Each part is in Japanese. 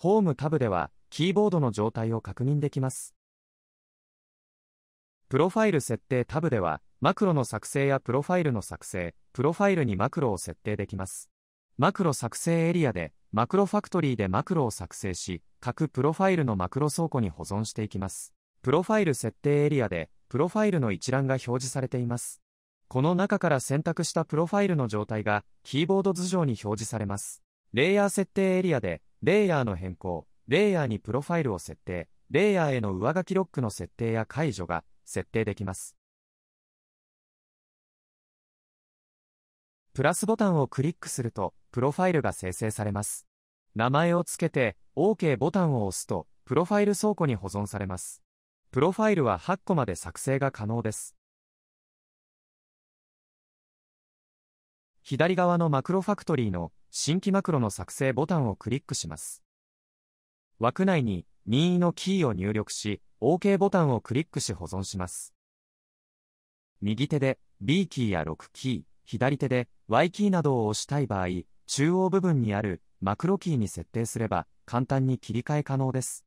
ホームタブでは、キーボードの状態を確認できます。プロファイル設定タブでは、マクロの作成やプロファイルの作成、プロファイルにマクロを設定できます。マクロ作成エリアで、マクロファクトリーでマクロを作成し、各プロファイルのマクロ倉庫に保存していきます。プロファイル設定エリアで、プロファイルの一覧が表示されています。この中から選択したプロファイルの状態が、キーボード図上に表示されます。レイヤー設定エリアで、レイヤーの変更、レイヤーにプロファイルを設定、レイヤーへの上書きロックの設定や解除が設定できます。プラスボタンをクリックすると、プロファイルが生成されます。名前を付けて、OK ボタンを押すと、プロファイル倉庫に保存されます。プロファイルは8個まで作成が可能です。左側のマクロファクトリーの新規マクロの作成ボタンをクリックします。枠内に任意のキーを入力し、OK ボタンをクリックし保存します。右手で B キーや6キー、左手で Y キーなどを押したい場合、中央部分にあるマクロキーに設定すれば簡単に切り替え可能です。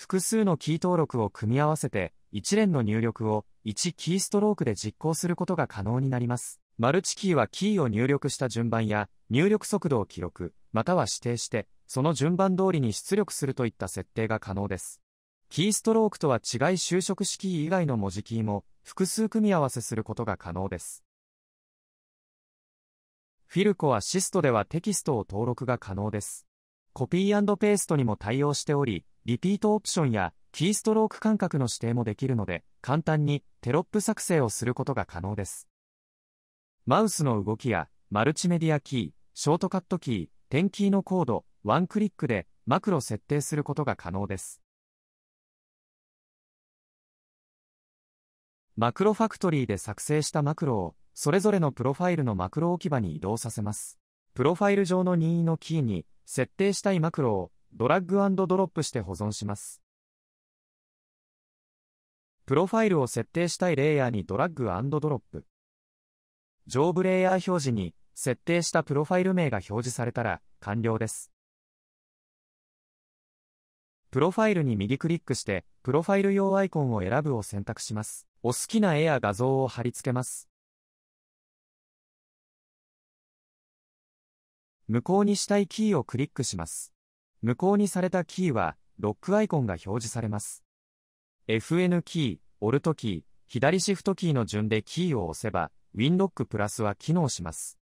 複数のキー登録を組み合わせて、一連の入力を1キーストロークで実行することが可能になります。マルチキーはキーを入力した順番や入力速度を記録、または指定して、その順番通りに出力するといった設定が可能です。キーストロークとは違い就職式以外の文字キーも複数組み合わせすることが可能です。フィルコはシストではテキストを登録が可能です。コピーペーストにも対応しており、リピートオプションやキーストローク間隔の指定もできるので、簡単にテロップ作成をすることが可能です。マウスの動きやマルチメディアキー、ショートカットキー、ンキーのコード、ワンクリックでマクロ設定することが可能です。マクロファクトリーで作成したマクロを、それぞれのプロファイルのマクロ置き場に移動させます。プロファイル上の任意のキーに、設定したいマクロをドラッグドロップして保存します。プロファイルを設定したいレイヤーにドラッグドロップ。上部レイヤー表示に設定したプロファイル名が表示されたら完了です。プロファイルに右クリックして、プロファイル用アイコンを選ぶを選択します。お好きな絵や画像を貼り付けます。無効にしたいキーをクリックします。無効にされたキーは、ロックアイコンが表示されます。FN キー、オルトキー、左シフトキーの順でキーを押せば、WinLock プラスは機能します。